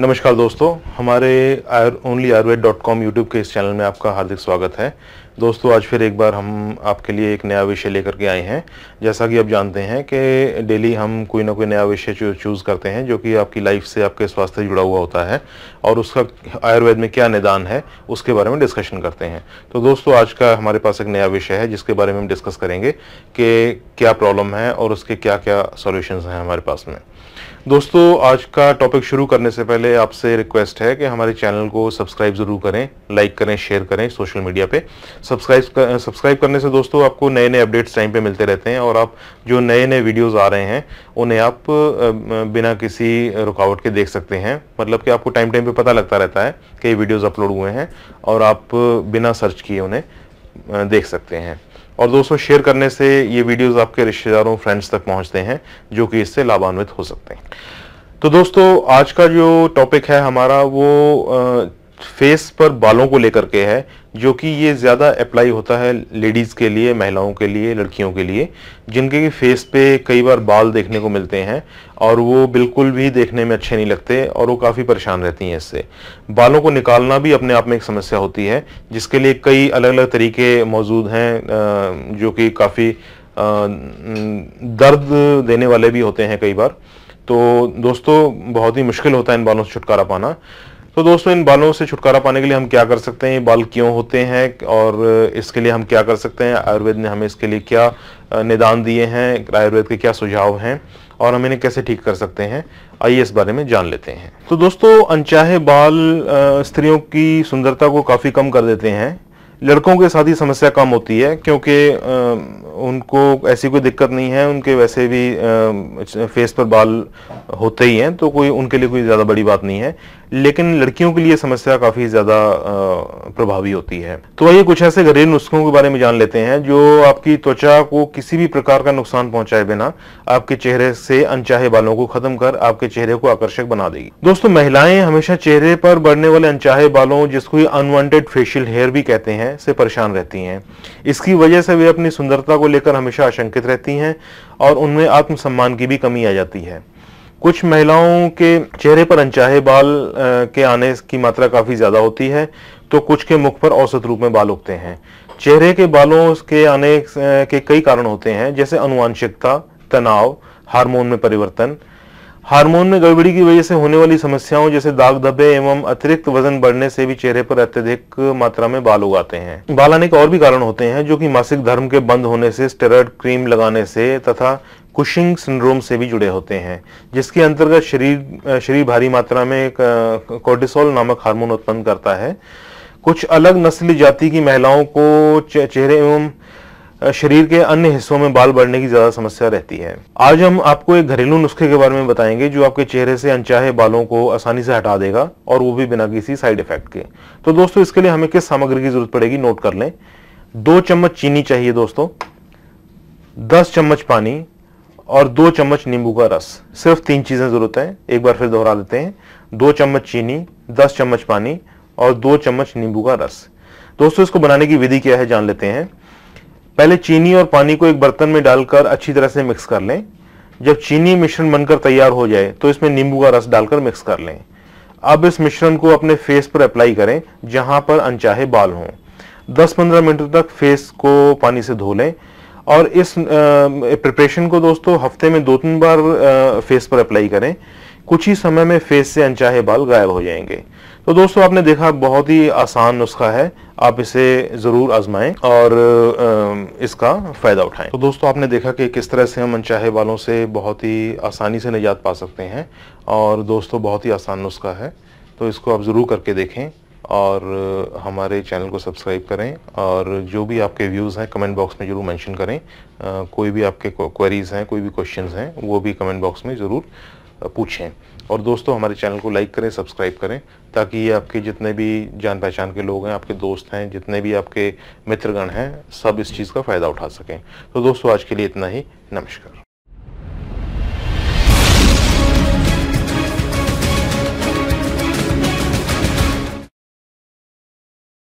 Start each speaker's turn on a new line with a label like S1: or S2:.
S1: नमस्कार दोस्तों हमारे only Ayurveda dot com YouTube के इस चैनल में आपका हार्दिक स्वागत है दोस्तों आज फिर एक बार हम आपके लिए एक नया विषय लेकर के आए हैं जैसा कि आप जानते हैं कि डेली हम कोई ना कोई नया विषय चूज़ करते हैं जो कि आपकी लाइफ से आपके स्वास्थ्य से जुड़ा हुआ होता है और उसका आयुर्वेद में क्या निदान है उसके बारे में डिस्कशन करते हैं तो दोस्तों आज का हमारे पास एक नया विषय है जिसके बारे में हम डिस्कस करेंगे कि क्या प्रॉब्लम है और उसके क्या क्या सोल्यूशन हैं हमारे पास में दोस्तों आज का टॉपिक शुरू करने से पहले आपसे रिक्वेस्ट है कि हमारे चैनल को सब्सक्राइब ज़रूर करें लाइक करें शेयर करें सोशल मीडिया पे सब्सक्राइब कर, सब्सक्राइब करने से दोस्तों आपको नए नए अपडेट्स टाइम पे मिलते रहते हैं और आप जो नए नए वीडियोस आ रहे हैं उन्हें आप बिना किसी रुकावट के देख सकते हैं मतलब कि आपको टाइम टाइम पर पता लगता रहता है कि ये वीडियोज़ अपलोड हुए हैं और आप बिना सर्च किए उन्हें देख सकते हैं और दोस्तों शेयर करने से ये वीडियोस आपके रिश्तेदारों फ्रेंड्स तक पहुंचते हैं जो कि इससे लाभान्वित हो सकते हैं तो दोस्तों आज का जो टॉपिक है हमारा वो फेस पर बालों को लेकर के है जो कि ये ज़्यादा अप्लाई होता है लेडीज़ के लिए महिलाओं के लिए लड़कियों के लिए जिनके फेस पे कई बार बाल देखने को मिलते हैं और वो बिल्कुल भी देखने में अच्छे नहीं लगते और वो काफ़ी परेशान रहती हैं इससे बालों को निकालना भी अपने आप में एक समस्या होती है जिसके लिए कई अलग अलग तरीके मौजूद हैं जो कि काफ़ी दर्द देने वाले भी होते हैं कई बार तो दोस्तों बहुत ही मुश्किल होता है इन बालों से छुटकारा पाना तो दोस्तों इन बालों से छुटकारा पाने के लिए हम क्या कर सकते हैं ये बाल क्यों होते हैं और इसके लिए हम क्या कर सकते हैं आयुर्वेद ने हमें इसके लिए क्या निदान दिए हैं आयुर्वेद के क्या सुझाव हैं और हम इन्हें कैसे ठीक कर सकते हैं आइए इस बारे में जान लेते हैं तो दोस्तों अनचाहे बाल स्त्रियों की सुंदरता को काफ़ी कम कर देते हैं लड़कों के साथ ही समस्या कम होती है क्योंकि उनको ऐसी कोई दिक्कत नहीं है उनके वैसे भी फेस पर बाल होते ही हैं तो कोई उनके लिए कोई ज़्यादा बड़ी बात नहीं है लेकिन लड़कियों के लिए समस्या काफ़ी ज़्यादा प्रभावी होती है तो आइए कुछ ऐसे घरेलू नुस्खों के बारे में जान लेते हैं जो आपकी त्वचा को किसी भी प्रकार का नुकसान पहुंचाए बिना आपके चेहरे से अनचाहे बालों को खत्म कर आपके चेहरे को आकर्षक बना देगी दोस्तों महिलाएं हमेशा चेहरे पर बढ़ने वाले अनचाहे बालों जिसको अनवांटेड फेशियल हेयर भी कहते हैं से परेशान रहती हैं इसकी वजह से वे अपनी सुंदरता को लेकर हमेशा आशंकित रहती हैं और उनमें आत्मसम्मान की भी कमी आ जाती है कुछ महिलाओं के चेहरे पर अनचाहे बाल के आने की मात्रा काफ़ी ज़्यादा होती है तो कुछ के मुख पर औसत रूप में बाल उगते हैं चेहरे के बालों के आने के कई कारण होते हैं जैसे अनुवांशिकता तनाव हार्मोन में परिवर्तन हार्मोन में गड़बड़ी की वजह से होने वाली समस्याओं जैसे दाग धब्बे एवं अतिरिक्त वजन बढ़ने से भी चेहरे पर अत्यधिक मात्रा में बाल उगाते हैं बाल आने के और भी कारण होते हैं जो कि मासिक धर्म के बंद होने से स्टेरॉयड क्रीम लगाने से तथा कुशिंग सिंड्रोम से भी जुड़े होते हैं जिसके अंतर्गत शरीर शरीर भारी मात्रा में कोर्टिसोल नामक हार्मोन उत्पन्न करता है कुछ अलग नस्ली जाति की महिलाओं को चेहरे एवं शरीर के अन्य हिस्सों में बाल बढ़ने की ज्यादा समस्या रहती है आज हम आपको एक घरेलू नुस्खे के बारे में बताएंगे जो आपके चेहरे से अनचाहे बालों को आसानी से हटा देगा और वो भी बिना किसी साइड इफेक्ट के तो दोस्तों इसके लिए हमें किस सामग्री की जरूरत पड़ेगी नोट कर लें दो चम्मच चीनी चाहिए दोस्तों दस चम्मच पानी और दो चम्मच नींबू का रस सिर्फ तीन चीज़ें ज़रूरत है एक बार फिर दोहरा देते हैं दो चम्मच चीनी दस चम्मच पानी और दो चम्मच नींबू का रस दोस्तों इसको बनाने की विधि क्या है जान लेते हैं पहले चीनी और पानी को एक बर्तन में डालकर अच्छी तरह से मिक्स कर लें जब चीनी मिश्रण बनकर तैयार हो जाए तो इसमें नींबू का रस डालकर मिक्स कर लें अब इस मिश्रण को अपने फेस पर अप्लाई करें जहां पर अनचाहे बाल हों 10-15 मिनट तक फेस को पानी से धो लें और इस प्रिपरेशन को दोस्तों हफ्ते में दो तीन बार आ, फेस पर अप्लाई करें कुछ ही समय में फेस से अनचाहे बाल गायब हो जाएंगे तो दोस्तों आपने देखा बहुत ही आसान नुस्खा है आप इसे ज़रूर आजमाएं और इसका फ़ायदा उठाएं तो दोस्तों आपने देखा कि किस तरह से हम अनचाहे वालों से बहुत ही आसानी से निजात पा सकते हैं और दोस्तों बहुत ही आसान नुस्खा है तो इसको आप ज़रूर करके देखें और हमारे चैनल को सब्सक्राइब करें और जो भी आपके व्यूज़ हैं कमेंट बॉक्स में ज़रूर मेंशन करें कोई भी आपके क्वेरीज़ हैं कोई भी क्वेश्चंस हैं वो भी कमेंट बॉक्स में ज़रूर पूछें और दोस्तों हमारे चैनल को लाइक करें सब्सक्राइब करें ताकि ये आपके जितने भी जान पहचान के लोग हैं आपके दोस्त हैं जितने भी आपके मित्रगण हैं सब इस चीज़ का फ़ायदा उठा सकें तो दोस्तों आज के लिए इतना ही नमस्कार